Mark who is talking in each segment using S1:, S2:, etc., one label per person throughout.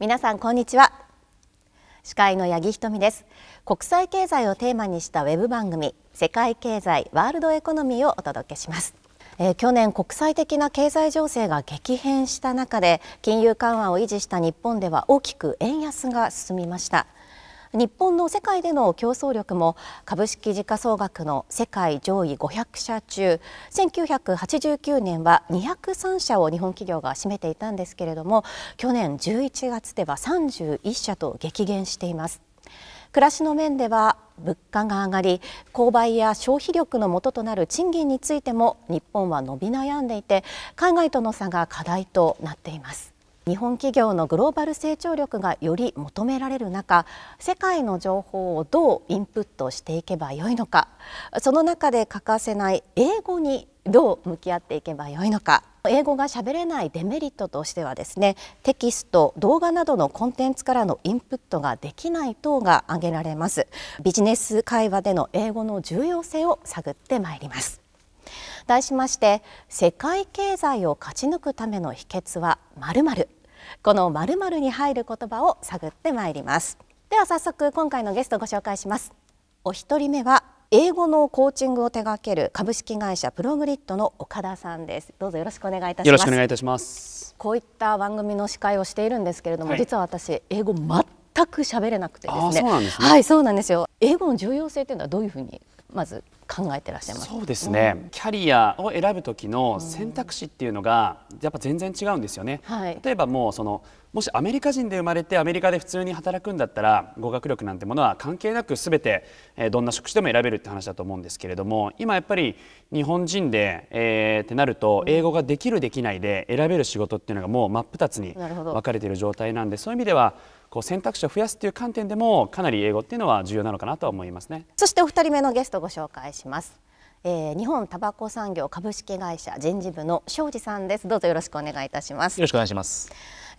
S1: 皆さんこんにちは司会の八木ひとみです国際経済をテーマにしたウェブ番組世界経済ワールドエコノミーをお届けしますえー、去年国際的な経済情勢が激変した中で金融緩和を維持した日本では大きく円安が進みました日本の世界での競争力も株式時価総額の世界上位500社中1989年は203社を日本企業が占めていたんですけれども去年11月では31社と激減しています。暮らしの面では物価が上がり購買や消費力のもととなる賃金についても日本は伸び悩んでいて海外との差が課題となっています。日本企業のグローバル成長力がより求められる中世界の情報をどうインプットしていけばよいのかその中で欠かせない英語にどう向き合っていけばよいのか英語が喋れないデメリットとしてはですねテキスト動画などのコンテンツからのインプットができない等が挙げられますビジネス会話での英語の重要性を探ってまいります題しまして世界経済を勝ち抜くための秘訣はまるこの〇〇に入る言葉を探ってまいりますでは早速今回のゲストご紹介しますお一人目は英語のコーチングを手掛ける株式会社プログリッドの岡田さんですどうぞよろしくお願いいたしますよろしくお願いい
S2: たします
S1: こういった番組の司会をしているんですけれども、はい、実は私英語全く喋れなくてですね、はいそうなんですよ英語の重要性というのはどういうふうにまず考えてらっしゃいますそうですね、う
S2: ん、キャリアを選ぶ時の選択肢っていうのがやっぱ全然違うんですよね、うん例えばもうそのもしアメリカ人で生まれてアメリカで普通に働くんだったら語学力なんてものは関係なく全てどんな職種でも選べるって話だと思うんですけれども今やっぱり日本人で、えー、ってなると英語ができるできないで選べる仕事っていうのがもう真っ二つに分かれている状態なんでそういう意味ではこう選択肢を増やすという観点でもかなり英語っていうのは重要なのかなと思いま
S1: すねそしてお二人目のゲストをご紹介しますえー、日本タバコ産業株式会社人事部の庄司さんですどうぞよろしくお願いいたしますよろしくお願いします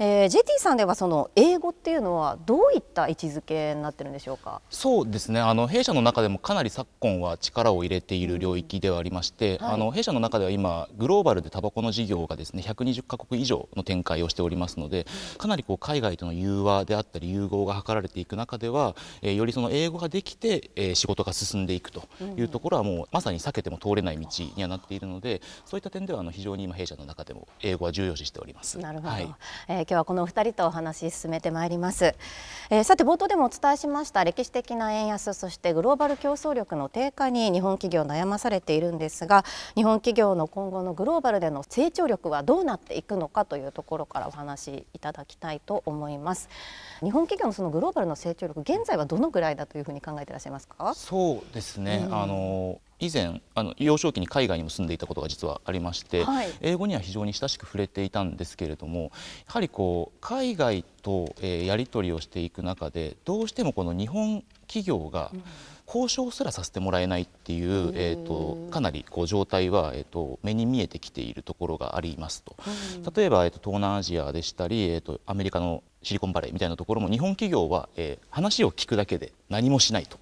S1: えー、JT さんではその英語っていうのはどういった位置づけになってるんでしょうか
S3: そうですねあの弊社の中でもかなり昨今は力を入れている領域ではありまして、うんはい、あの弊社の中では今グローバルでタバコの事業がですね120か国以上の展開をしておりますのでかなりこう海外との融和であったり融合が図られていく中では、えー、よりその英語ができて、えー、仕事が進んでいくというところはもうまさに避けても通れない道にはなっているのでそういった点ではあの非常に今弊社の中でも英語は重要視しておりま
S1: す。なるほど、はい、えー今日はこのお二人とお話し進めてまいります、えー、さて冒頭でもお伝えしました歴史的な円安そしてグローバル競争力の低下に日本企業悩まされているんですが日本企業の今後のグローバルでの成長力はどうなっていくのかというところからお話しいただきたいと思います日本企業のそのグローバルの成長力現在はどのぐらいだというふうに考えていらっしゃいますかそ
S3: うですね、うん、あの以前あの幼少期に海外にも住んでいたことが実はありまして、はい、英語には非常に親しく触れていたんですけれどもやはりこう海外と、えー、やり取りをしていく中でどうしてもこの日本企業が交渉すらさせてもらえないっていう、うん、えーと、かなりこう状態は、えーと、目に見えてきているところがありますと、うん、例えば、えーと、と東南アジアでしたり、えー、とアメリカのシリコンバレーみたいなところも日本企業は、えー、話を聞くだけで何もしないと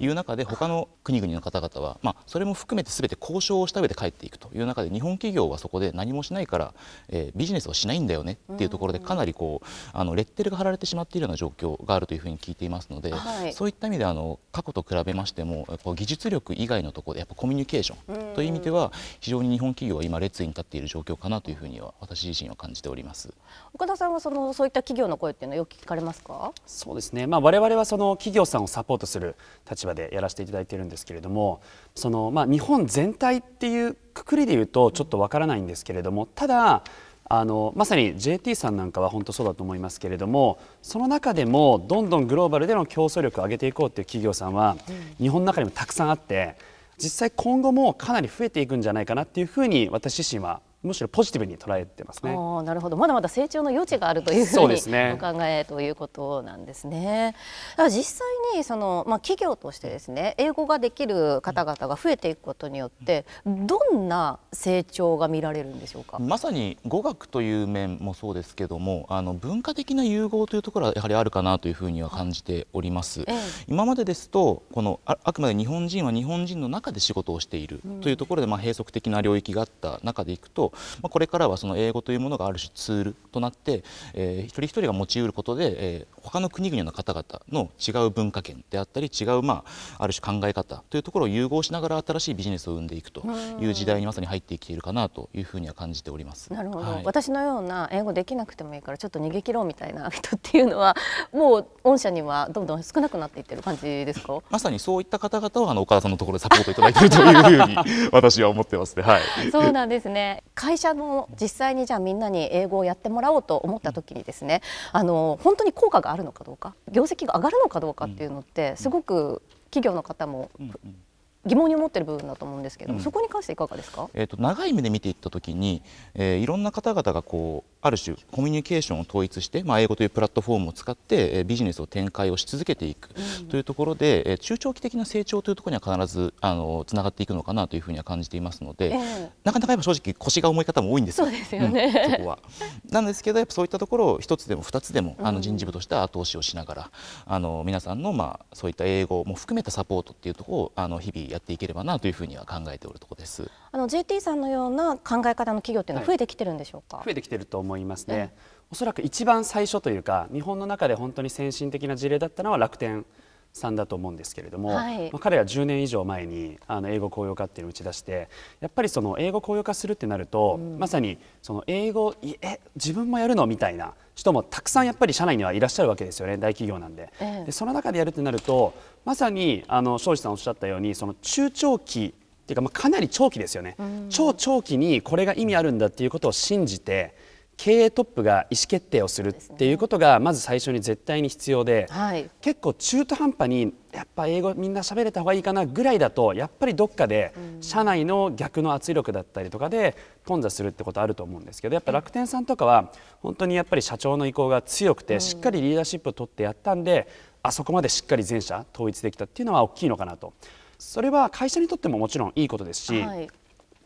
S3: いう中で、他の国々の方々は、まあ、それも含めて全て交渉をした上で帰っていくという中で日本企業はそこで何もしないから、えー、ビジネスをしないんだよねっていうところでかなりこうあのレッテルが貼られてしまっているような状況があるというふうに聞いていますので、はい、そういった意味であの過去と比べましてもこう技術力以外のところでやっぱコミュニケーションという意味では非常に日本企業は今列に立っている状況かなというふうには私自身は感じております
S1: 岡田さんはそのそういった企業の声っていうのはよく聞かれますか
S3: そうですね、まあ、我々はその企業さんをサポートする立場で
S2: やらせていただいているんですけれどもその、まあ、日本全体っていうくくりで言うとちょっとわからないんですけれどもただあのまさに JT さんなんかは本当そうだと思いますけれどもその中でもどんどんグローバルでの競争力を上げていこうという企業さんは、日本の中にもたくさんあって実際今後もかなり増えていくんじゃないかなっていうふうに私自身はむしろポジティブに捉えてますね。
S1: なるほど、まだまだ成長の余地があるというふうにお考えということなんですね。す実際にそのまあ企業としてですね、英語ができる方々が増えていくことによってどんな成長が見られるんでしょうか。
S3: まさに語学という面もそうですけども、あの文化的な融合というところはやはりあるかなというふうには感じております。ええ、今までですとこのああくまで日本人は日本人の中で仕事をしているというところで、まあ閉塞的な領域があった中でいくと。まあ、これからはその英語というものがある種ツールとなって、えー、一人一人が持ちうることで、えー、他の国々の方々の違う文化圏であったり違う、まあ、ある種考え方というところを融合しながら新しいビジネスを生んでいくという時代にまさに入ってきているかなというふうには感じております。な
S1: るほど、はい、私のような英語できなくてもいいからちょっと逃げ切ろうみたいな人っていうのは もう御社にはどんどん少なくなっていってる感じですかまさにそういった方々
S3: をあの岡田さんのところでサポートいただいているというふうに私は思ってますね。はい、そ
S1: うなんですね会社の実際にじゃあみんなに英語をやってもらおうと思った時にですねあの本当に効果があるのかどうか業績が上がるのかどうかっていうのってすごく企業の方も疑問に思ってる部分だと思うんですけど、うん、そこに関していかがですか、
S3: えーと、長い目で見ていったときに、えー、いろんな方々がこうある種コミュニケーションを統一して、まあ、英語というプラットフォームを使って、えー、ビジネスを展開をし続けていくというところで、うん、えー、中長期的な成長というところには必ずあのつながっていくのかなというふうには感じていますので、えー、なかなかやっぱ正直腰が重い方も多いんですよそうですよね、うん、そこは。なんですけどやっぱそういったところを一つでも二つでもあの人事部としては後押しをしながら、あの皆さんの、まあ、そういった英語も含めたサポートっていうところをあの日々やっていければなというふうには考えておるところです。
S1: あの JT さんのような考え方の企業っていうのは増えてきてるんでしょうか。はい、
S3: 増えてきてると思いますね。おそらく一番最初という
S2: か日本の中で本当に先進的な事例だったのは楽天さんだと思うんですけれども、はい、まあ、彼は10年以上前にあの英語公用化っていうのを打ち出してやっぱりその英語公用化するってなると、うん、まさにその英語え自分もやるのみたいな人もたくさんやっぱり社内にはいらっしゃるわけですよね大企業なんでええ、でその中でやるってなるとまさにあの庄司さんおっしゃったようにその中長期っていうか、まあ、かなり長期ですよね、うん、超長期にこれが意味あるんだっていうことを信じて経営トップが意思決定をするっていうことがまず最初に絶対に必要で、はい、結構中途半端にやっぱ英語みんな喋れた方がいいかなぐらいだとやっぱりどっかで社内の逆の圧力だったりとかで頓挫するってことあると思うんですけどやっぱ楽天さんとかは本当にやっぱり社長の意向が強くてしっかりリーダーシップを取ってやったんであそこまでしっかり全社統一できたっていうのは大きいのかなと。それは会社にとってももちろんいいことですし、はい、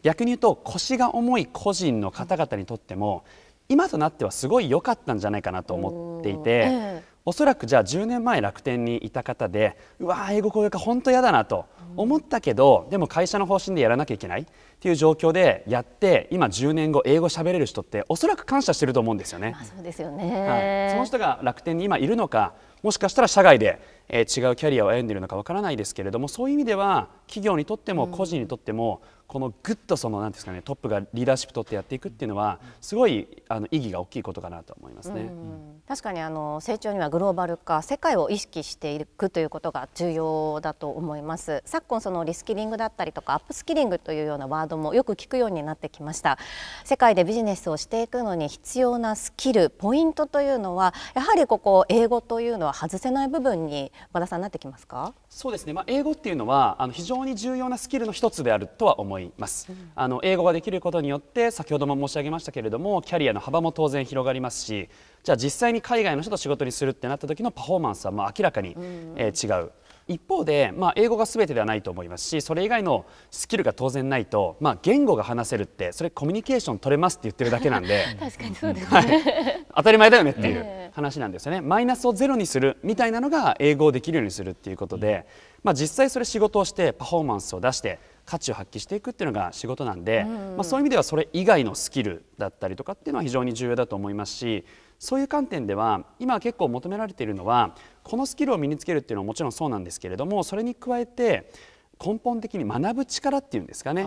S2: 逆に言うと腰が重い個人の方々にとっても、うん今となってはすごい良かったんじゃないかなと思っていて、おそらくじゃあ10年前楽天にいた方でうわ英語公用化本当嫌だなと思ったけどでも会社の方針でやらなきゃいけないっていう状況でやって今10年後英語喋れる人っておそらく感謝してると思うんですよね。まあ、そ
S1: うですよね、はい、その人
S2: が楽天に今いるのかもしかしたら社外でえー、違うキャリアを歩んでいるのかわからないですけれどもそういう意味では企業にとっても個人にとっても、このぐっとそのなんですかねトップがリーダーシップ取ってやっていくっていうのはすごいあの意義が大きいことかなと思いますね。
S1: 確かにあの成長にはグローバル化世界を意識していくということが重要だと思います。昨今そのリスキリングだったりとかアップスキリングというようなワードもよく聞くようになってきました。世界でビジネスをしていくのに必要なスキルポイントというのはやはりここ英語というのは外せない部分に和田さんなってきますか
S2: そうですね、まあ、英語っていうのはあの非常に重要なスキルの一つであるとは思います、うん、あの英語ができることによって先ほども申し上げましたけれどもキャリアの幅も当然広がりますしじゃあ実際に海外の人と仕事にするってなった時のパフォーマンスはまあ明らかに、うん、えー、違う一方で、まあ、英語が全てではないと思いますしそれ以外のスキルが当然ないと、まあ、言語が話せるってそれコミュニケーション取れますって言ってるだけなんで
S1: 確かにそうですね、はい、
S2: 当たり前だよねっていう話なんですよね、マイナスをゼロにするみたいなのが英語をできるようにするっていうことで、まあ、実際それ仕事をしてパフォーマンスを出して価値を発揮していくっていうのが仕事なんで、まあ、そういう意味ではそれ以外のスキルだったりとかっていうのは非常に重要だと思いますしそういう観点では今結構求められているのはこのスキルを身につけるっていうのはもちろんそうなんですけれどもそれに加えて根本的に学ぶ力っていうんですかね、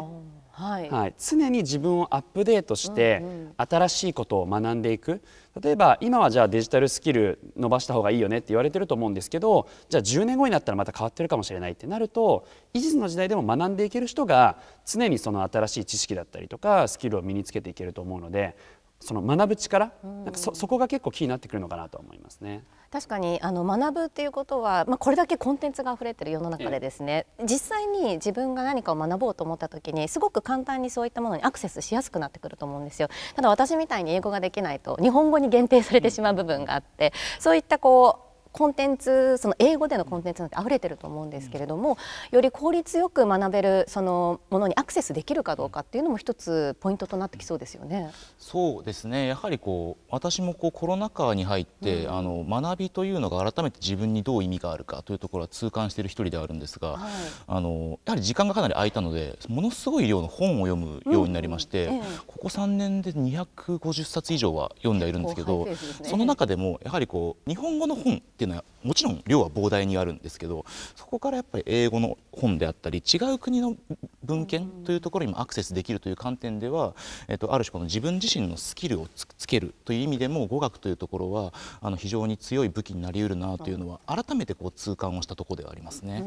S2: はい、はい、常に自分をアップデートして、新しいことを学んでいく例えば今はじゃあデジタルスキル伸ばした方がいいよねって言われてると思うんですけどじゃあ10年後になったらまた変わってるかもしれないってなると維持の時代でも学んでいける人が常にその新しい知識だったりとかスキルを身につけていけると思うのでその学ぶ力、なんかそこが結構キーになってくるのかなと思いますね。
S1: 確かにあの学ぶっていうことは、まあ、これだけコンテンツが溢れてる世の中でですね、うん、実際に自分が何かを学ぼうと思った時にすごく簡単にそういったものにアクセスしやすくなってくると思うんですよただ私みたいに英語ができないと日本語に限定されてしまう部分があって、そういったこうコンテンツその英語でのコンテンツなんて溢れてると思うんですけれども、より効率よく学べるそのものにアクセスできるかどうかっていうのも一つポイントとなってきそうですよね。
S3: そうですねやはりこう私もこうコロナ禍に入って、うん、あの学びというのが改めて自分にどう意味があるかというところは痛感している一人ではあるんですが、はい、あのやはり時間がかなり空いたのでものすごい量の本を読むようになりまして、うんええ、ここ3年で250冊以上は読んでいるんですけど、ね、その中でもやはりこう日本語の本っていうのはもちろん量は膨大にあるんですけどそこからやっぱり英語の本であったり違う国の文献というところにもアクセスできるという観点では、えっと、ある種この自分自身のスキルをつけるという意味でも語学というところはあの非常に強い武器になりうるなというのは改めてこう痛感をしたところではありますね。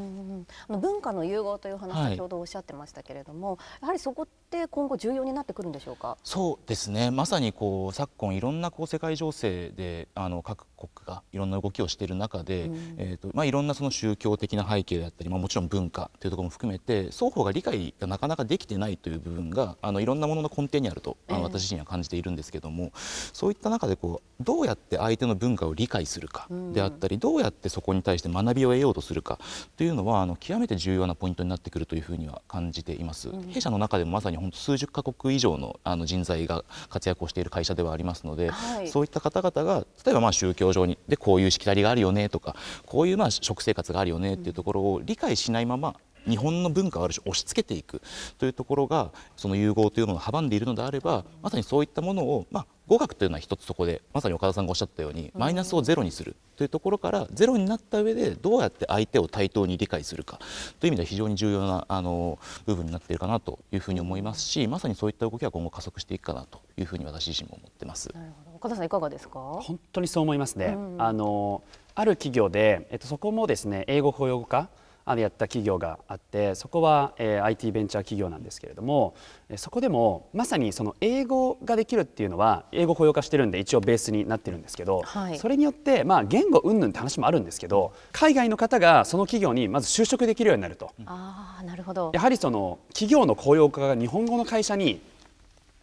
S1: 文化の融合という話先ほどおっしゃってましたけれども、はい、やはりそこって今後重要になってくるんでしょうか。
S3: そうですね。まさにこう昨今いろんなこう世界情勢であの各国がいろんな動きをしている中で、うん、えっ、とまあいろんなその宗教的な背景だったり、まあもちろん文化かというところも含めて双方が理解がなかなかできてないという部分があのいろんなものの根底にあると、あの私自身は感じているんですけどもそういった中でこうどうやって相手の文化を理解するかであったり、うん、どうやってそこに対して学びを得ようとするかというのはあの極めて重要なポイントになってくるというふうには感じています。うん、弊社の中でもまさに本当数十カ国以上のあの人材が活躍をしている会社ではありますので、はい、そういった方々が例えばまあ宗教上にでこういうしきたりがあるよねとかこういうまあ食生活があるよねっていうところを理解しないまま日本の文化をある種押し付けていくというところがその融合というものを阻んでいるのであればまさにそういったものを、まあ、語学というのは一つそこでまさに岡田さんがおっしゃったようにマイナスをゼロにするというところからゼロになった上でどうやって相手を対等に理解するかという意味では非常に重要なあの部分になっているかなというふうに思いますしまさにそういった動きは今後加速していくかなというふうに私自身も思ってます。
S1: 岡田さんいかがですか
S3: 本当にそう思いますね、うん、
S1: あ
S2: のある企業で、えっと、そこもですね英語公用語化あのやった企業があってそこは、えー、IT ベンチャー企業なんですけれどもそこでもまさにその英語ができるっていうのは英語雇用化してるんで一応ベースになってるんですけど、はい、それによって、まあ、言語云々って話もあるんですけど海外の方がその企業にまず就職できるようになると。
S1: あなるほどや
S2: はりその企業の雇用化が日本語の会社に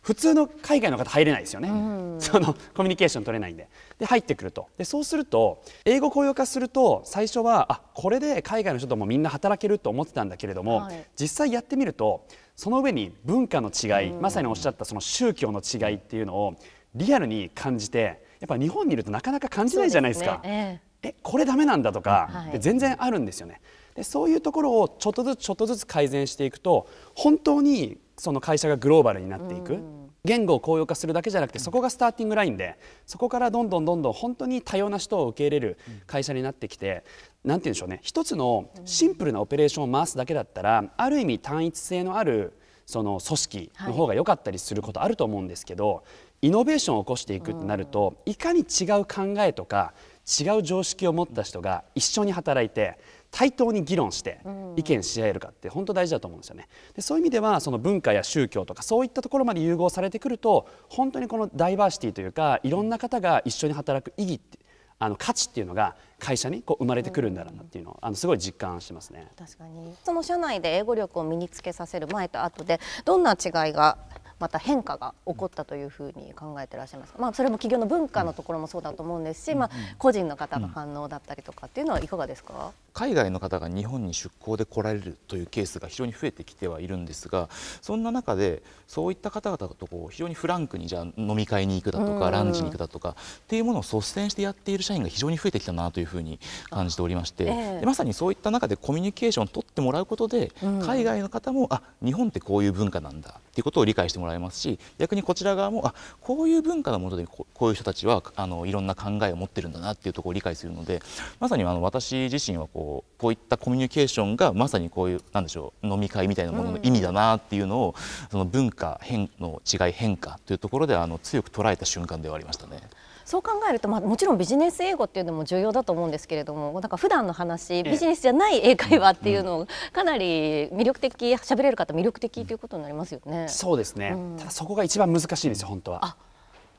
S2: 普通の海外の方入れないですよね、うん、そのコミュニケーション取れないんでで入ってくるとでそうすると英語公用化すると最初はあこれで海外の人ともみんな働けると思ってたんだけれども、はい、実際やってみるとその上に文化の違い、うん、まさにおっしゃったその宗教の違いっていうのをリアルに感じてやっぱ日本にいるとなかなか感じないじゃないですか。すねえー、えこれダメなんだとか、はい、全然あるんですよねでそういうところをちょっとずつちょっとずつ改善していくと本当にその会社がグローバルになっていく、うん、言語を公用化するだけじゃなくてそこがスターティングラインでそこからどんどんどんどん本当に多様な人を受け入れる会社になってきて何て言うんでしょうね一つのシンプルなオペレーションを回すだけだったらある意味単一性のあるその組織の方が良かったりすることあると思うんですけど、はい、イノベーションを起こしていくってなると、いかに違う考えとか違う常識を持った人が一緒に働いて対等に議論して意見し合えるかって本当大事だと思うんですよね。でそういう意味ではその文化や宗教とかそういったところまで融合されてくると本当にこのダイバーシティというかいろんな方が一緒に働く意義ってあの価値っていうのが会社にこう生まれてくるんだなっていうのをあのすごい実感しますね。確か
S1: にその社内で英語力を身につけさせる前と後でどんな違いがまた変化が起こったというふうに考えてらっしゃいますまあ、それも企業の文化のところもそうだと思うんですし、まあ、個人の方の反応だったりとかっていうのはいかがですか、
S3: 海外の方が日本に出向で来られるというケースが非常に増えてきてはいるんですがそんな中でそういった方々とこう非常にフランクにじゃあ飲み会に行くだとかランチに行くだとかっていうものを率先してやっている社員が非常に増えてきたなというふうに感じておりまして、えー、まさにそういった中でコミュニケーションを取ってもらうことで、海外の方もあ日本ってこういう文化なんだっていうことを理解してもらえますし逆にこちら側もあこういう文化のもとでこういう人たちはあのいろんな考えを持ってるんだなっていうところを理解するのでまさにあの私自身はこうこういったコミュニケーションがまさにこういうなんでしょう飲み会みたいなものの意味だなっていうのを、うん、その文化変の違い変化というところであの強く捉えた瞬間ではありましたね。
S1: そう考えると、まあ、もちろんビジネス英語っていうのも重要だと思うんですけれどもなんか普段の話ビジネスじゃない英会話っていうのをかなり魅力的喋れる方魅力的ということになりますよね。そ
S2: うですね、うん、ただそこが一番難しいですよ本当は。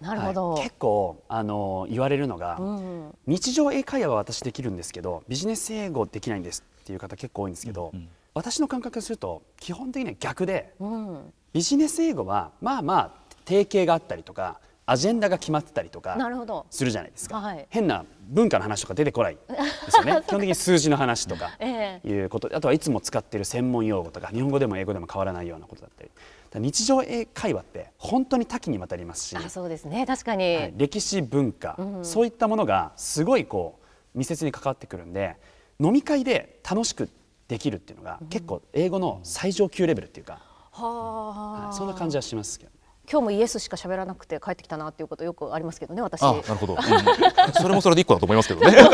S1: なるほど、はい、結
S2: 構あの言われるのが、うんうん、日常英会話は私できるんですけどビジネス英語できないんですっていう方結構多いんですけど、うんうん、私の感覚すると基本的には逆で、うん、ビジネス英語はまあまあ定型があったりとかアジェンダが決まってたりとかするじゃないですか、
S1: はい、変な
S2: 文化の話とか出てこないですよね 基本的に数字の話とかいうこと、ええ、あとはいつも使っている専門用語とか日本語でも英語でも変わらないようなことだったり日常会話って本当に多岐にわたりますし
S1: あそうですね確かに、はい、
S2: 歴史文化、うん、そういったものがすごいこう密接に関わってくるんで飲み会で楽しくできるっていうのが、結構英語の最上級レベルっていうか、
S1: うん、はい、そんな感じはしますけど。今日もイエスしか喋らなくて帰ってきたなっていうことよくありますけどね私なるほど、うん、それもそれで一個だと思いますけどねでも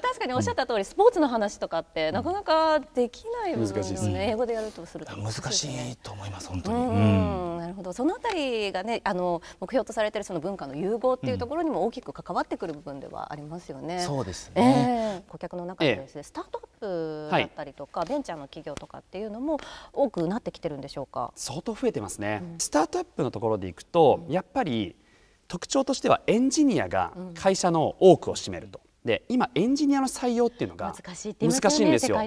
S1: 確かにおっしゃった通り、スポーツの話とかってなかなかできない部分ですね、うん、英語でやるとすると難しいと思います本当に、なるほどそのあたりがねあの目標とされているその文化の融合っていうところにも大きく関わってくる部分ではありますよね、そうですね、えー、顧客の中でですね、ええ、スタートアップだったりとか、はい、ベンチャーの企業とかっていうのも多くなってきてるんでしょうか
S2: 相当増えてますですね、うん、スタートアップのところでいくと、やっぱり特徴としてはエンジニアが会社の多くを占めると。で今エンジニアの採用っていうのが難しいんですよ。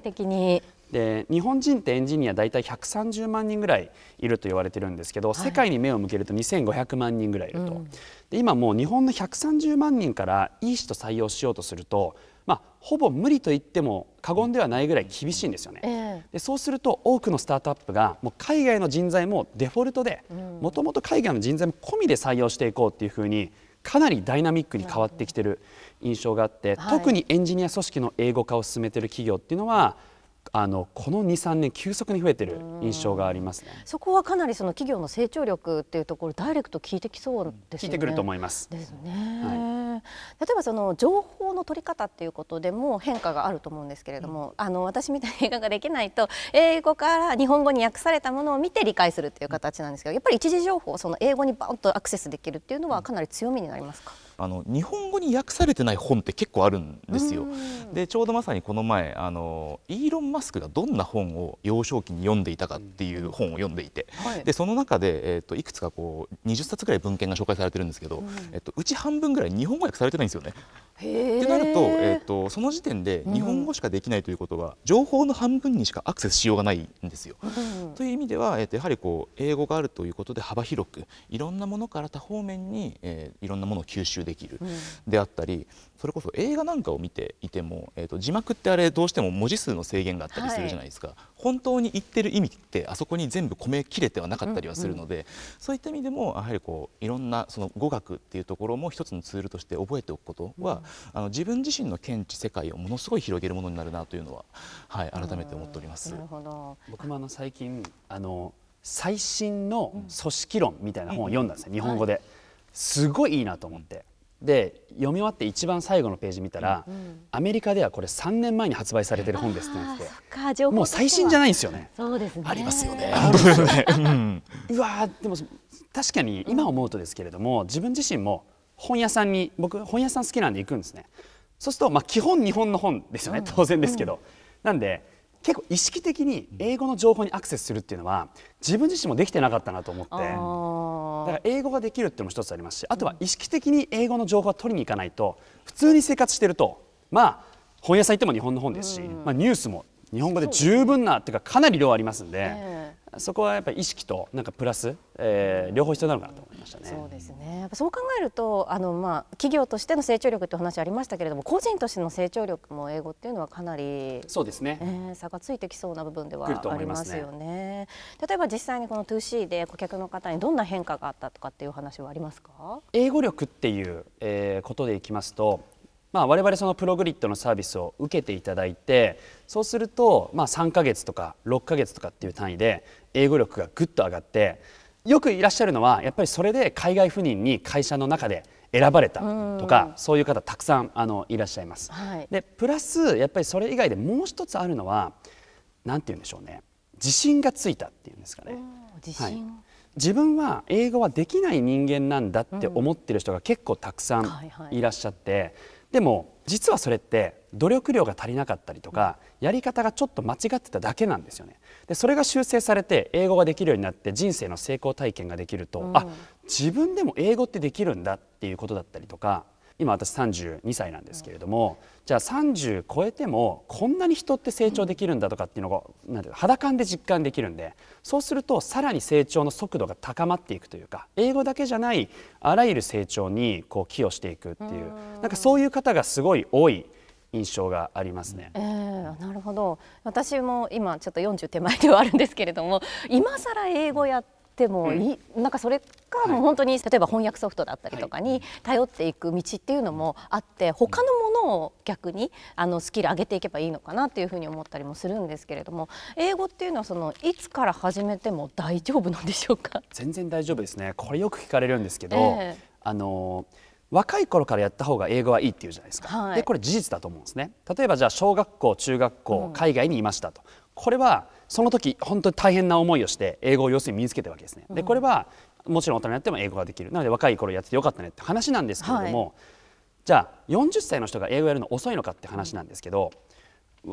S2: で日本人ってエンジニア大体130万人ぐらいいると言われてるんですけど、はい、世界に目を向けると2500万人ぐらいいると、うん、で今もう日本の130万人からいい人採用しようとするとまあ、ほぼ無理と言っても過言ではないぐらい厳しいんですよね、でそうすると多くのスタートアップがもう海外の人材もデフォルトでもともと海外の人材も込みで採用していこうっていうふうにかなりダイナミックに変わってきてる印象があって、特にエンジニア組織の英語化を進めてる企業っていうのはあのこの23年急速に増えてる印象があります、ね、
S1: そこはかなりその企業の成長力っていうところダイレクト聞いてきそうですね。聞いてくると
S2: 思います。ですね。
S1: はい、例えばその情報の取り方っていうことでも変化があると思うんですけれども、うん、あの私みたいに映画ができないと英語から日本語に訳されたものを見て理解するっていう形なんですけど、やっぱり一時情報その英語にバンとアクセスできるっていうのはかなり強みになりますか。
S3: うんあの日本語に訳されてない本って結構あるんですよ。でちょうどまさにこの前あのイーロン・マスクがどんな本を幼少期に読んでいたかっていう本を読んでいて、はい、でその中で、えーと、いくつかこう20冊ぐらい文献が紹介されてるんですけど、うんえっと、うち半分ぐらい日本語訳されてないんですよね。
S1: ってなると,、えー
S3: と、その時点で日本語しかできないということは、うん、情報の半分にしかアクセスしようがないんですよ。うん、という意味では、えー、とやはりこう英語があるということで幅広くいろんなものから多方面に、えー、いろんなものを吸収できる。できるであったり、それこそ映画なんかを見ていても、えー、と字幕ってあれどうしても文字数の制限があったりするじゃないですか、はい、本当に言ってる意味ってあそこに全部込めきれてはなかったりはするので、うんうん、そういった意味でもやはりこういろんなその語学っていうところも一つのツールとして覚えておくことは、うん、あの自分自身の見地世界をものすごい広げるものになるなというのは、はい、改めて思っております。な
S2: るほど僕もあの最近あの最新の組織論みたいな本を読んだんですよ、日本語で。すごいいいなと思って、で読み終わって一番最後のページ見たら、うん、アメリカではこれ3年前に発売されてる本ですっ
S1: てもう最新じゃないんですよね。そうですねありますよね。う わ
S2: でも確かに今思うとですけれども自分自身も本屋さんに僕本屋さん好きなんで行くんですね。そうすると、まあ、基本日本の本ですよね、うん、当然ですけど。うん、なんで結構意識的に英語の情報にアクセスするっていうのは自分自身もできてなかったなと思って。だから英語ができるっていうのも一つありますしあとは意識的に英語の情報を取りに行かないと普通に生活してるとまあ本屋さん行っても日本の本ですし、まあ、ニュースも日本語で十分なっていうかかなり量ありますんで。そこはやっぱり意識となんかプラス、えー、両方必要なのかなと思いましたね。そうです
S1: ね。そう考えるとあのまあ企業としての成長力という話ありましたけれども、個人としての成長力も英語っていうのはかなりそうですね、えー、差がついてきそうな部分ではありますよね。ね例えば実際にこの 2C で顧客の方にどんな変化があったとかっていう話はありますか？
S2: 英語力っていう、えー、ことでいきますと、まあ、我々そのプログリッドのサービスを受けていただいてそうするとまあ3か月とか6か月とかっていう単位で英語力がぐっと上がってよくいらっしゃるのはやっぱりそれで海外赴任に会社の中で選ばれたとかそういう方たくさんあのいらっしゃいます。はい、でプラスやっぱりそれ以外でもう一つあるのは何て言うんでしょうね自信がついたっていうんですかね。はい、自分は英語はできない人間なんだって思ってる人が結構たくさんいらっしゃって。はいはいでも実はそれって努力量が足りなかったりとかやり方がちょっと間違ってただけなんですよね。でそれが修正されて英語ができるようになって人生の成功体験ができると、うん、あ自分でも英語ってできるんだっていうことだったりとか今私32歳なんですけれども、じゃあ30超えてもこんなに人って成長できるんだとかっていうのをなんて肌感で実感できるんでそうするとさらに成長の速度が高まっていくというか英語だけじゃないあらゆる成長にこう寄与していくっていうなんかそういう方がすごい多い。印象がありますね、
S1: えー、なるほど私も今ちょっと40手前ではあるんですけれども今更英語やってもいい、うん、なんかそれかもう本当に、はい、例えば翻訳ソフトだったりとかに頼っていく道っていうのもあって他のものを逆にあのスキル上げていけばいいのかなっていうふうに思ったりもするんですけれども英語っていうのはそのいつから始めても大丈夫なんでしょうか全
S2: 然大丈夫ですねこれよく聞かれるんですけど、えー、あの若い頃からやった方が英語はいいっていうじゃないですか、はい、でこれ事実だと思うんですね例えばじゃあ小学校中学校、海外にいましたと、これはその時本当に大変な思いをして英語を要するに身につけてるわけですね。でこれはもちろん大人になっても英語ができるなので若い頃やっててよかったねって話なんですけれども、はい、じゃあ40歳の人が英語やるの遅いのかって話なんですけど、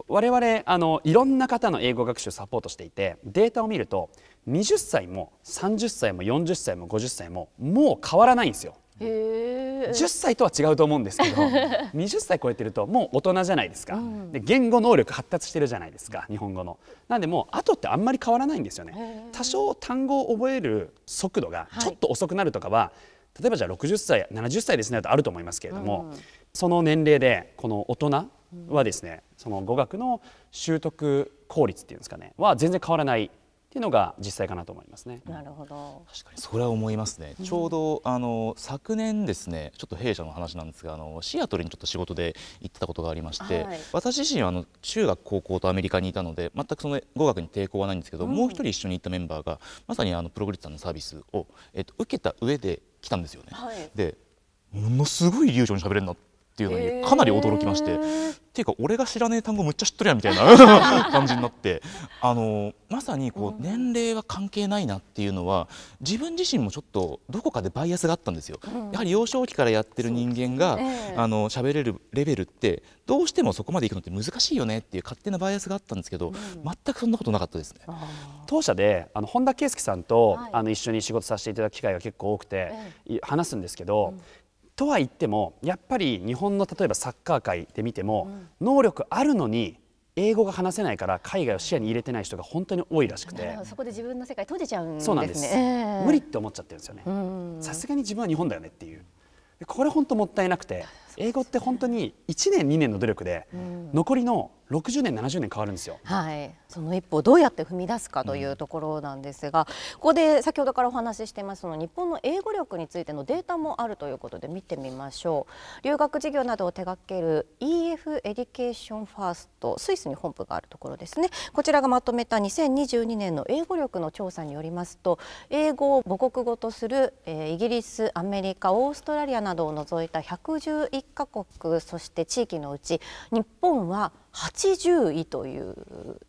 S2: 我々あのいろんな方の英語学習をサポートしていてデータを見ると20歳も30歳も40歳も50歳ももう変わらないんですよ。
S3: 10歳
S2: とは違うと思うんですけど20歳 超えてるともう大人じゃないですか、うん、で言語能力発達してるじゃないですか日本語のなんでもう後ってあんまり変わらないんですよね多少単語を覚える速度がちょっと遅くなるとかは、はい、例えばじゃあ60歳70歳ですねとあると思いますけれども、うん、その年齢でこの大人はですねその語学の習得
S3: 効率っていうんですかねは全然変わらないいうのが実際かなと思いますね。
S1: なるほど。確
S3: かにそれは思いますね。ちょうどあの昨年ですね、ちょっと弊社の話なんですが、あのシアトルにちょっと仕事で行ってたことがありまして、はい、私自身はあの中学高校とアメリカにいたので、全くその語学に抵抗はないんですけど、うん、もう一人一緒に行ったメンバーがまさにあのプログリッツさんのサービスをえっと受けた上で来たんですよね。はい、で、ものすごい流暢に喋れるなって。っていうのにかなり驚きまして、えー、っていうか俺が知らねえ単語むっちゃ知っとるやんみたいな 感じになってあのまさにこう年齢は関係ないなっていうのは自分自身もちょっとどこかでバイアスがあったんですよ。やはり幼少期からやってる人間が、ね、あの喋れるレベルってどうしてもそこまでいくのって難しいよねっていう勝手なバイアスがあったんですけど、うん、全くそんなことなかったですね。当社であの本田圭佑さんと、はい、あの一緒に仕事
S2: させていただく機会が結構多くて、話すんですけど、うんとは言ってもやっぱり日本の例えばサッカー界で見ても、うん、能力あるのに英語が話せないから海外を視野に入れてない人が本当に多いらしくてそ
S1: こで自分の世界閉じちゃうんですねそうなんです、えー、無理っ
S2: て思っちゃってるんですよねさすがに自分は日本だよねっていうこれ本当もったいなくて英語って本当に1年2年の努力で、残りの60年70年変わるんですよ、
S1: はい、その一歩をどうやって踏み出すかというところなんですが、うん、ここで先ほどからお話ししていますその日本の英語力についてのデータもあるということで見てみましょう留学事業などを手掛ける EF エディケーションファーストスイスに本部があるところですねこちらがまとめた2022年の英語力の調査によりますと英語を母国語とする、えー、イギリスアメリカオーストラリアなどを除いた111カ国そして地域のうち日本は80位という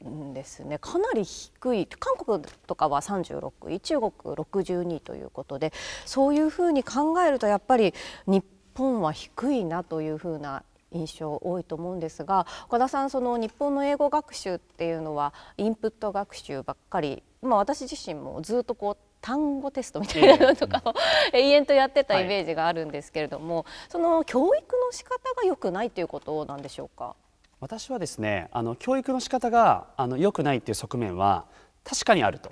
S1: んですねかなり低い韓国とかは36位中国62位ということでそういうふうに考えるとやっぱり日本は低いなというふうな印象多いと思うんですが岡田さんその日本の英語学習っていうのはインプット学習ばっかり、まあ、私自身もずっとこう単語テストみたいなのとかを、えー、延々とやってたイメージがあるんですけれども、はい、その教育の仕方が良くないということなんでしょうか
S2: 私はですねあの教育の仕方があの良くないっていう側面は確かにあると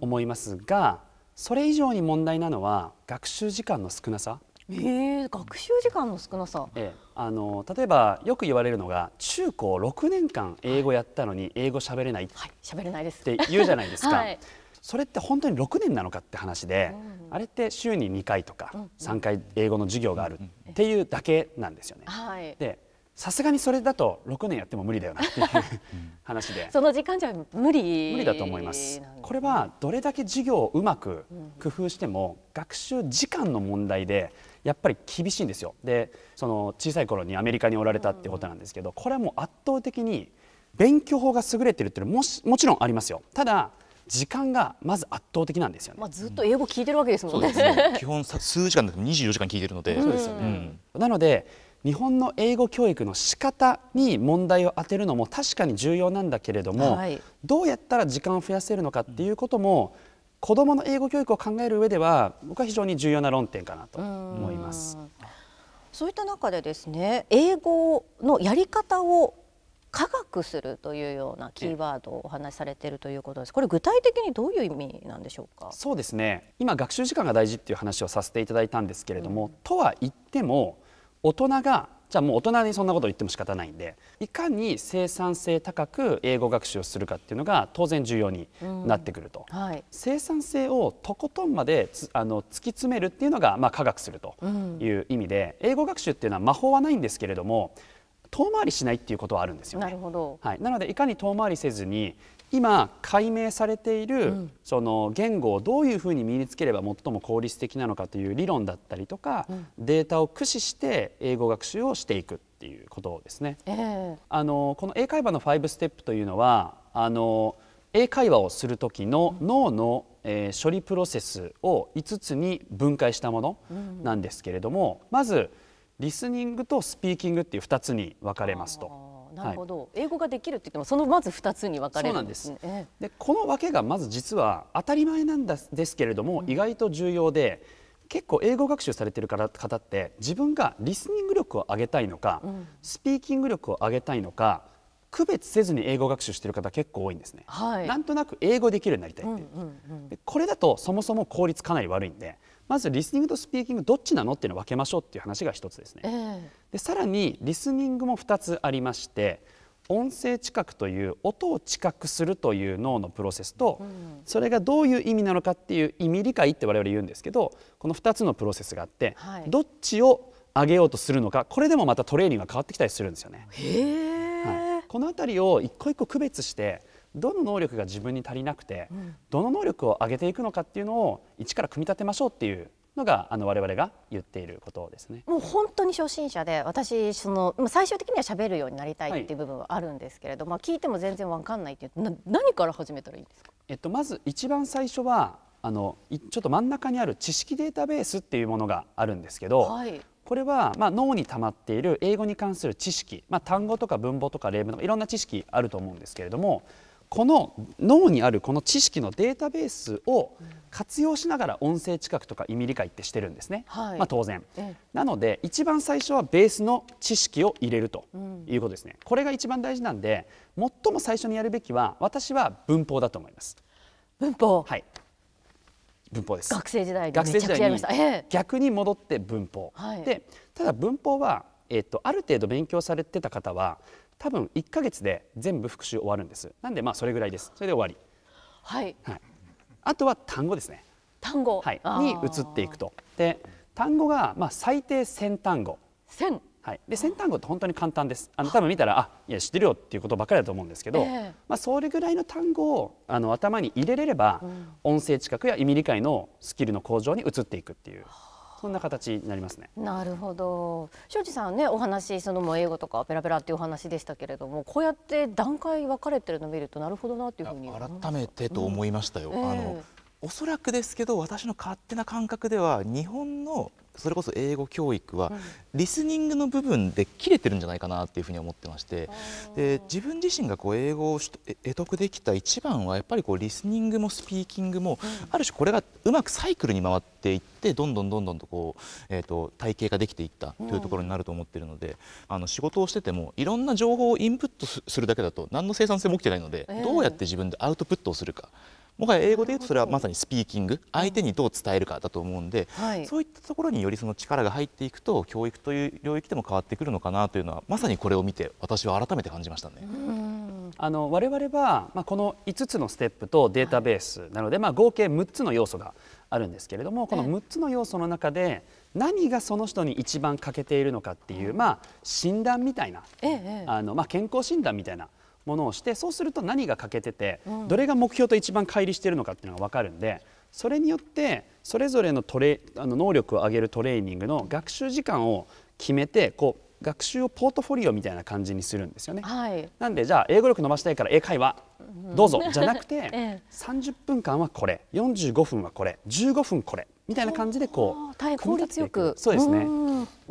S2: 思いますが、うん、それ以上に問題なのは学習時間の少なさ。
S1: えー、学習時間の少なさ、
S2: ええ、あの例えばよく言われるのが中高6年間英語やったのに英語喋れない、はい、喋
S1: れないですって言うじゃないですか、はい、
S2: それって本当に6年なのかって話で、あれって週に2回とか3回英語の授業があるっていうだけなんです
S1: よね。
S2: でさすがにそれだと6年やっても無理だよなっていう話で その
S1: 時間じゃ無理無理だと思います、
S2: これはどれだけ授業をうまく工夫しても、学習時間の問題でやっぱり厳しいんですよでその小さい頃にアメリカにおられたってことなんですけどこれはもう圧倒的に勉強法が優れてるっていうのはももちろんありますよただ時間がまず圧倒的なんですよね。
S1: まあ、ずっと英語聞いてるわけですもんね。ね
S2: 基本数時間でも24時間聞いてるので。そうですよね。なので日本の英語教育の仕方に問題を当てるのも確かに重要なんだけれども、はい、どうやったら時間を増やせるのかっていうことも、子どもの英語教育を考える上では僕は非常に重要な論点かなと思います。
S1: そういった中でですね英語のやり方を科学するというようなキーワードをお話しされているということです。これ具体的にどういう意味なんでしょうか。
S2: そうですね。今学習時間が大事っていう話をさせていただいたんですけれども、うん、とは言っても大人がじゃあもう大人にそんなことを言っても仕方ないんでいかに生産性高く英語学習をするかっていうのが当然重要になってくると、うんはい、生産性をとことんまであの突き詰めるっていうのが、まあ、科学するという意味で、うん、英語学習っていうのは魔法はないんですけれども遠回りしないっていうことはあるんですよ、ね、なるほど、はい、なのでいかに遠回りせずに今解明されている、その言語をどういうふうに身につければ最も効率的なのかという理論だったりとか、うん、データを駆使して英語学習をしていくっていうことですね。えー、あのこの英会話の5ステップというのはあの英会話をする時の脳の、うん、えー、処理プロセスを5つに分解したものなんですけれども、まずリスニングとスピーキングっていう二つに分かれますと。
S1: なるほど、はい、英語ができるって言ってもそのまず二つに分かれるんです
S2: で、この分けがまず実は当たり前なんですけれども、うん、意外と重要で結構英語学習されてる方って自分がリスニング力を上げたいのか、うん、スピーキング力を上げたいのか区別せずに英語学習してる方結構多いんですね、はい、なんとなく英語できるようになりたいっていうんうんうん、でこれだとそもそも効率かなり悪いんでまずリスニングとスピーキングどっちなのっていうのを分けましょうっていう話が1つですね、えー、でさらにリスニングも2つありまして音声知覚という音を知覚するという脳のプロセスと、うん、それがどういう意味なのかっていう意味理解って我々言うんですけどこの2つのプロセスがあって、はい、どっちを上げようとするのかこれでもまたトレーニングが変わってきたりするんですよね。はい、この辺りを一個一個区別してどの能力が自分に足りなくて、どの能力を上げていくのかっていうのを一から組み立てましょうっていうのがあの我々が言っていることですね。もう
S1: 本当に初心者で私その最終的には喋るようになりたいっていう部分はあるんですけれども、はい、聞いても全然わかんないっていうな何から始めたらいいんですか。
S2: えっとまず一番最初はあのちょっと真ん中にある知識データベースっていうものがあるんですけど。はいこれは、まあ、脳に溜まっている英語に関する知識、まあ、単語とか文法とか例文とかいろんな知識あると思うんですけれどもこの脳にあるこの知識のデータベースを活用しながら音声知覚とか意味理解ってしてるんですね、はい、まあ、当然、うん、なので一番最初はベースの知識を入れるということですね、うん、これが一番大事なんで最も最初にやるべきは私は文法だと思います文法はい文法です学
S1: 生時代学生時代に
S2: 逆に戻って文法、はい、でただ文法はえっと、ある程度勉強されてた方は多分1ヶ月で全部復習終わるんですなんでまあそれぐらいですそれで終わり、はい、はい、あとは単語ですね単語、はい、に移っていくとで単語がまあ最低1000単語1000はい、で先端語って本当に簡単ですあの多分見たらあいや知ってるよっていうことばかりだと思うんですけど、えー、まあ、それぐらいの単語をあの頭に入れれれば、うん、音声知覚や意味理解のスキルの向上に移っていくっていうそんな形になりますね。
S1: なるほど。庄司さんねお話そのも英語とかペラペラっていうお話でしたけれども、こうやって段階分かれてるの見るとなるほどなっていうふうに改
S3: めてと思いましたよ。うんえー、あのおそらくですけど私の勝手な感覚では日本のそれこそ英語教育はリスニングの部分で切れてるんじゃないかなっていうふうに思ってましてで自分自身がこう英語を得得できた一番はやっぱりこうリスニングもスピーキングも、ある種これがうまくサイクルに回っていってどんどんどんどんとこう、えと体系化できていったというところになると思ってるので、あの仕事をしててもいろんな情報をインプットするだけだと何の生産性も起きてないので、どうやって自分でアウトプットをするか。もはや英語で言うとそれはまさにスピーキング相手にどう伝えるかだと思うんで、はい、そういったところによりその力が入っていくと教育という領域でも変わってくるのかなというのはまさにこれを見て私は改めて感じましたね。
S2: あの我々は、まあ、この5つのステップとデータベースなので、まあ、合計6つの要素があるんですけれどもこの6つの要素の中で何がその人に一番欠けているのかっていう、まあ、診断みたいな、あのまあ、健康診断みたいなものをしてそうすると何が欠けてて、どれが目標と一番乖離しているのかっていうのが分かるんでそれによってそれぞれのトレあの能力を上げるトレーニングの学習時間を決めてこう学習をポートフォリオみたいな感じにするんですよね。はい、なんでじゃあ英語力伸ばしたいから英会話
S1: どうぞ、じゃなくて、30 分間
S2: はこれ45分はこれ15分これみたいな感じでこう効率よくそうですね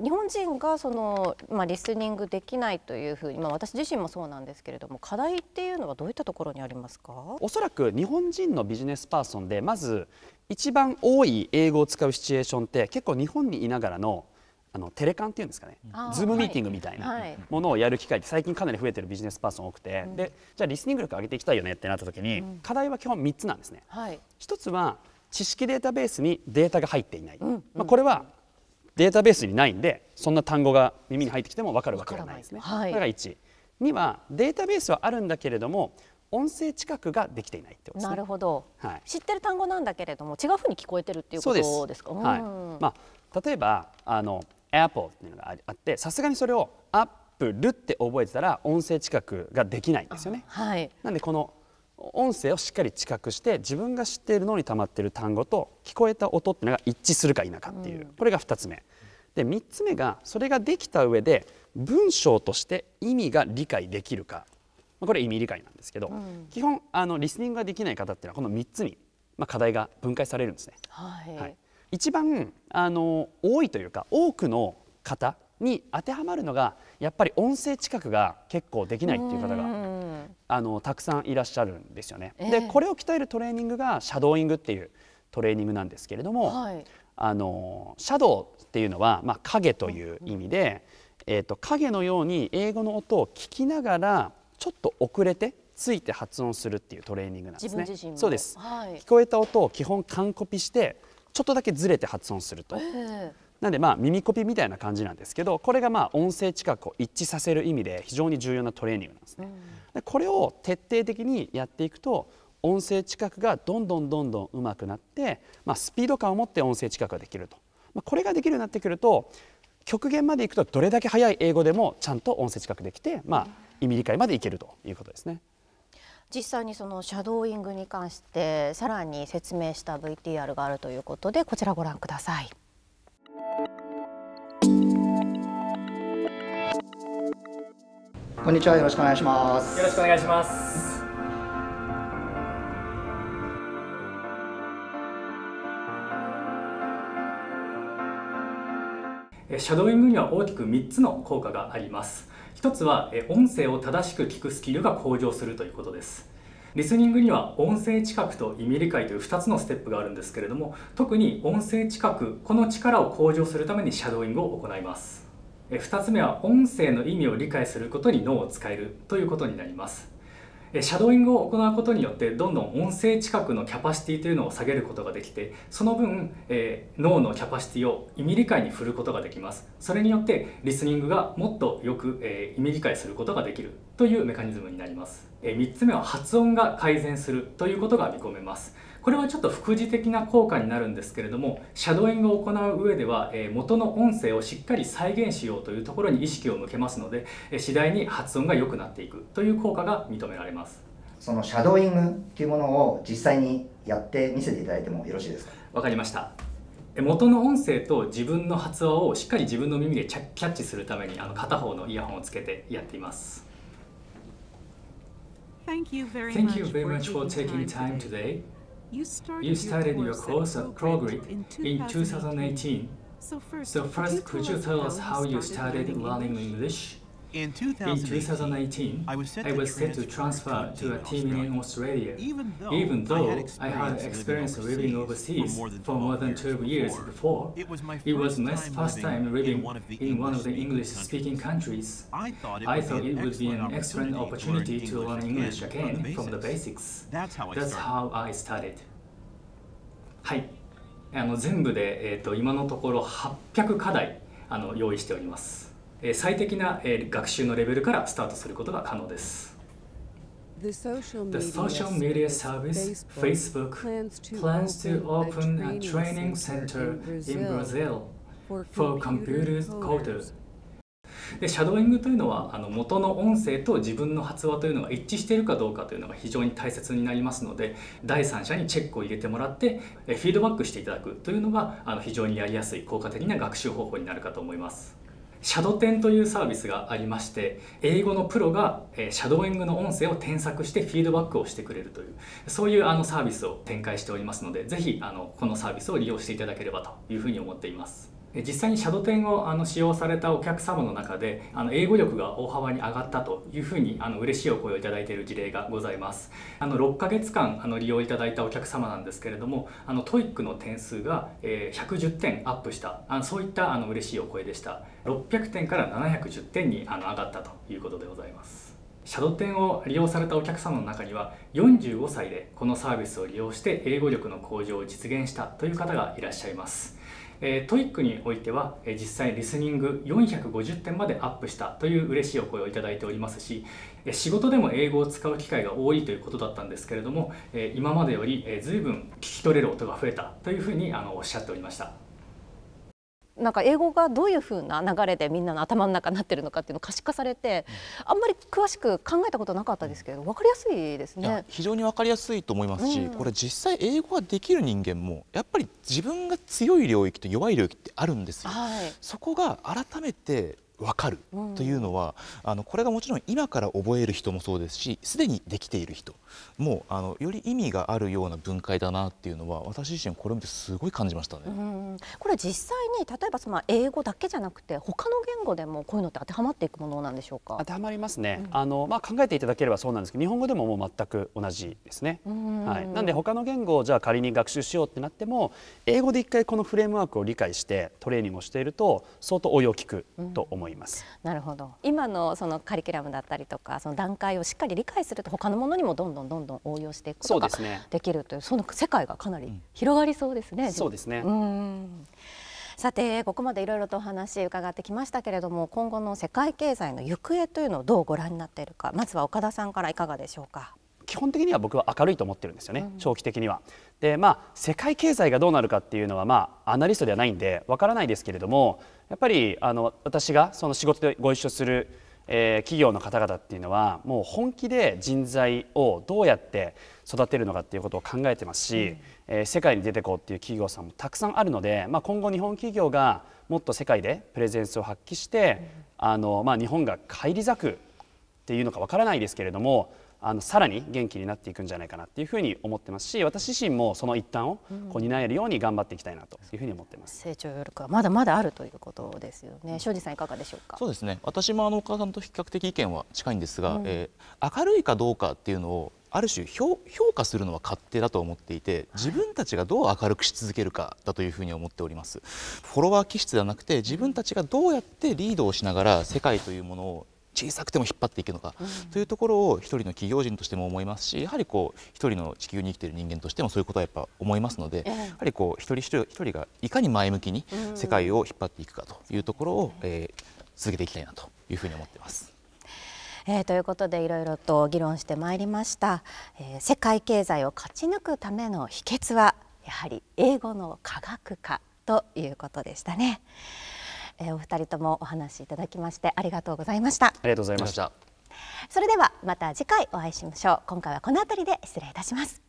S1: 日本人がその、まあ、リスニングできないというふうに、まあ、私自身もそうなんですけれども課題っていうのはどういったところにありますか
S2: おそらく日本人のビジネスパーソンでまず一番多い英語を使うシチュエーションって結構日本にいながらのあのテレカンっていうんですかね、ズームミーティングみたいなものをやる機会って最近かなり増えてるビジネスパーソン多くて、でじゃあリスニング力上げていきたいよねってなった時に、課題は基本3つなんですね。はい、1つは知識データベースにデータが入っていない、うんうん、まあ、これはデータベースにないんでそんな単語が耳に入ってきても分かるわけはないですね。はい、だから1 2はデータベースはあるんだけれども音声知くができていないってことです、ね、なるほ
S1: ど、はい、知ってる単語なんだけれども違うふうに聞こえてるっていうことですか、うん、はい
S2: まあ、例えばあの Apple っていうのがあってさすがにそれをアップルって覚えてたら音声近くができないんですよね。はい、なんでこの音声をしっかり知覚して自分が知っている脳に溜まっている単語と聞こえた音っていうのが一致するか否かっていう、うん、これが2つ目で3つ目がそれができた上で文章として意味が理解できるかこれ意味理解なんですけど、うん、基本あのリスニングができない方っていうのはこの3つに、まあ、課題が分解されるんですね。
S1: はい、はい、
S2: 一番あの多いというか多くの方に当てはまるのがやっぱり音声知覚が結構できないっていう方があのたくさんいらっしゃるんですよね。えー、でこれを鍛えるトレーニングがシャドーイングっていうトレーニングなんですけれども、はい、あのシャドーっていうのは、まあ、影という意味で、えーと、影のように英語の音を聞きながらちょっと遅れてついて発音するっていうトレーニングなんですね。そうです、はい、聞こえた音を基本完コピしてちょっとだけずれて発音すると。えーなんでまあ耳コピみたいな感じなんですけどこれがまあ音声近くを一致させる意味で非常に重要なトレーニングなんですね。でこれを徹底的にやっていくと音声近くがどんどんどんどん上手くなって、まあ、スピード感を持って音声近くができると、まあ、これができるようになってくると極限までいくとどれだけ速い英語でもちゃんと音声近くできて、まあ、意味理解までいけるということですね。
S1: 実際にそのシャドーイングに関してさらに説明した VTR があるということでこちらご覧ください。
S4: こんにちはよろしくお願いしますよろしくお願いしますシャドウイングには大きく3つの効果があります1つは音声を正しく聞くスキルが向上するということですリスニングには音声知覚と意味理解という2つのステップがあるんですけれども特に音声知覚この力を向上するためにシャドーイングを行います2つ目は音声の意味を理解することに脳を使えるということになりますシャドーイングを行うことによってどんどん音声近くのキャパシティというのを下げることができてその分、えー、脳のキャパシティを意味理解に振ることができますそれによってリスニングがもっとよく、えー、意味理解することができるというメカニズムになります、えー、3つ目は発音が改善するということが見込めますこれはちょっと副次的な効果になるんですけれどもシャドウイングを行う上では、え元の音声をしっかり再現しようというところに意識を向けますので、え次第に発音が良くなっていくという効果が認められますそのシャドウイングっていうものを実際にやって見せていただいてもよろしいですかわかりました元の音声と自分の発話をしっかり自分の耳でキャッチするためにあの片方のイヤホンをつけてやっています
S1: Thank you very
S4: much for taking time today.
S3: You started, you started your course
S4: at ProGrid in 2018. In 2018.
S3: So first, so first could, you could you tell us how you started
S4: learning English?
S3: In 2018,
S4: I was set, to transfer to a team in Australia, even though, I, had experience living overseas for more than 12, years before. It was my, first time living in one of the English-speaking countries.
S1: I thought it, would be an excellent opportunity to learn English again from
S4: the basics.
S1: That's how I started.
S4: How I started. はい、あの全部で、えーと、と今のところ800課題あの用意しております。最適な学習のレベルからスタートすることが可能です。The social media service Facebook plans to open a training center in Brazil for computer coders. でシャドウイングというのはあの元の音声と自分の発話というのが一致しているかどうかというのが非常に大切になりますので第三者にチェックを入れてもらってえフィードバックしていただくというのがあの非常にやりやすい効果的な学習方法になるかと思います。シャドテというサービスがありまして英語のプロが、えシャドーイングの音声を添削してフィードバックをしてくれるというそういうあのサービスを展開しておりますので是非このサービスを利用していただければというふうに思っています。実際にシャド展をあの使用されたお客様の中であの英語力が大幅に上がったというふうにあの嬉しいお声をいただいている事例がございますあの6ヶ月間あの利用いただいたお客様なんですけれどもあのトイックの点数が、え110点アップしたあのそういったあの嬉しいお声でした600点から710点にあの上がったということでございますシャドンを利用されたお客様の中には45歳でこのサービスを利用して英語力の向上を実現したという方がいらっしゃいますえー、トイックにおいては、え実際リスニング450点までアップしたという嬉しいお声をいただいておりますし、え仕事でも英語を使う機会が多いということだったんですけれども、え今までより、え随分聞き取れる音が増えたというふうにあのおっしゃっておりました。
S1: なんか英語がどういうふうな流れでみんなの頭の中になってるのかっていうのを可視化されて、あんまり詳しく考えたことなかったですけど分かりやすいですね
S3: 非常に分かりやすいと思いますし、うん、これ実際英語ができる人間もやっぱり自分が強い領域と弱い領域ってあるんですよ。はい、そこが改めて分かるというのは、あのこれがもちろん今から覚える人もそうですしすでにできている人もあのより意味があるような分解だなっていうのは私自身これを見てすごい感じましたね。
S1: これ実際に例えばその英語だけじゃなくて他の言語でもこういうのって当てはまっていくものなんでしょうか当てはまりますね、うん、
S2: あのまあ、考えていただければそうなんですけど日本語でももう全く同じですね。はい、なんで他の言語をじゃあ仮に学習しようってなっても英語で一回このフレームワークを理解してトレーニングをしていると相当応用利くと思います。うんいます。
S1: なるほど。今のそのカリキュラムだったりとかその段階をしっかり理解すると他のものにもどんどんどんどん応用していくことができるというその世界がかなり広がりそうですね。うん、そうですね。うんさてここまでいろいろとお話伺ってきましたけれども今後の世界経済の行方というのをどうご覧になっているかまずは岡田さんからいかがでしょうか。基本的には
S2: 僕は明るいと思ってるんですよね、うん、長期的には。でまあ世界経済がどうなるかっていうのはまあアナリストではないんでわからないですけれどもやっぱりあの私がその仕事でご一緒する、えー、企業の方々っていうのはもう本気で人材をどうやって育てるのかっていうことを考えてますし、うん、えー、世界に出てこうっていう企業さんもたくさんあるので、まあ、今後日本企業がもっと世界でプレゼンスを発揮して、うん、あのまあ、日本が返り咲くっていうのかわからないですけれどもあのさらに元気になっていくんじゃないかなっていうふうに思ってますし私自身もその一端をこう担えるように頑張っていきたいなという
S1: ふうに思ってます、うん、成長余力はまだまだあるということですよね庄司さんいかがでしょうかそう
S3: ですね私もあのお母さんと比較的意見は近いんですが、うん、えー、明るいかどうかっていうのをある種評価するのは勝手だと思っていて自分たちがどう明るくし続けるかだというふうに思っておりますフォロワー気質ではなくて自分たちがどうやってリードをしながら世界というものを小さくても引っ張っていくのか、というところを一人の企業人としても思いますしやはりこう一人の地球に生きている人間としてもそういうことはやっぱ思いますので、やはりこう一人一人人がいかに前向きに世界を引っ張っていくかというところを、えー、続けていきたいなというふうに思っています。
S1: えー、ということでいろいろと議論してまいりました、えー、世界経済を勝ち抜くための秘訣はやはり英語の科学化ということでしたね。えお二人ともお話しいただきましてありがとうございましたありがとうございましたそれではまた次回お会いしましょう今回はこの辺りで失礼いたします